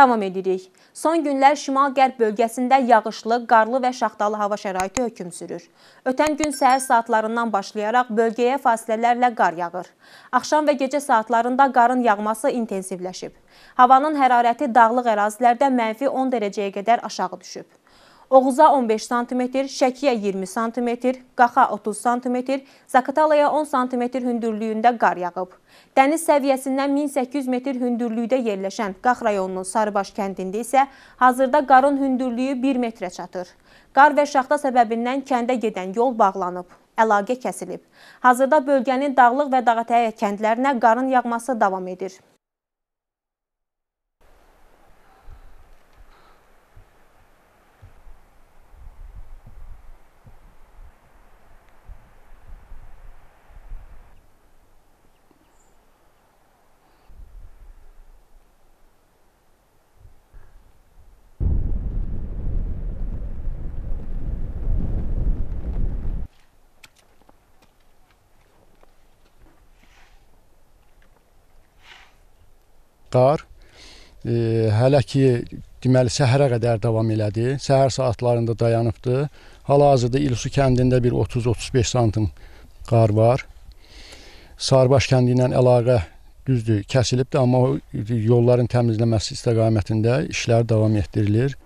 Davam edirik. Son günlər şimal-qərb bölgəsində yağışlı, qarlı və şaxtalı hava şəraiti hökm sürür. Ötən gün səhər saatlarından başlayaraq bölgəyə fasilələrlə qar yağır. Axşam və gecə saatlarında qarın yağması intensivləşib. Havanın hərarəti dağlıq ərazilərdə mənfi 10 dərəcəyə qədər aşağı düşüb. Oğuza 15 sm, Şəkiyə 20 sm, Qaxa 30 sm, Zaqatalaya 10 sm hündürlüyündə qar yağıb. Dəniz səviyyəsindən 1800 metr hündürlükdə yerləşən Qax rayonunun Sarıbaş kəndində isə hazırda qarın hündürlüyü 1 metrə çatır. Qar və şaxta səbəbindən kəndə gedən yol bağlanıb, əlaqə kəsilib. Hazırda bölgənin dağlıq və dağətəyə kəndlərinə qarın yağması davam edir. qar hələ ki deməli səhərə qədər davam elədi. Səhər saatlarında dayanıbdı. Hal-hazırda İlsu kəndində bir 30-35 santım qar var. Sarbaş kəndi ilə əlaqə düzdür, kəsilibdi, amma yolların təmizləməsi istiqamətində işlər davam etdirilir.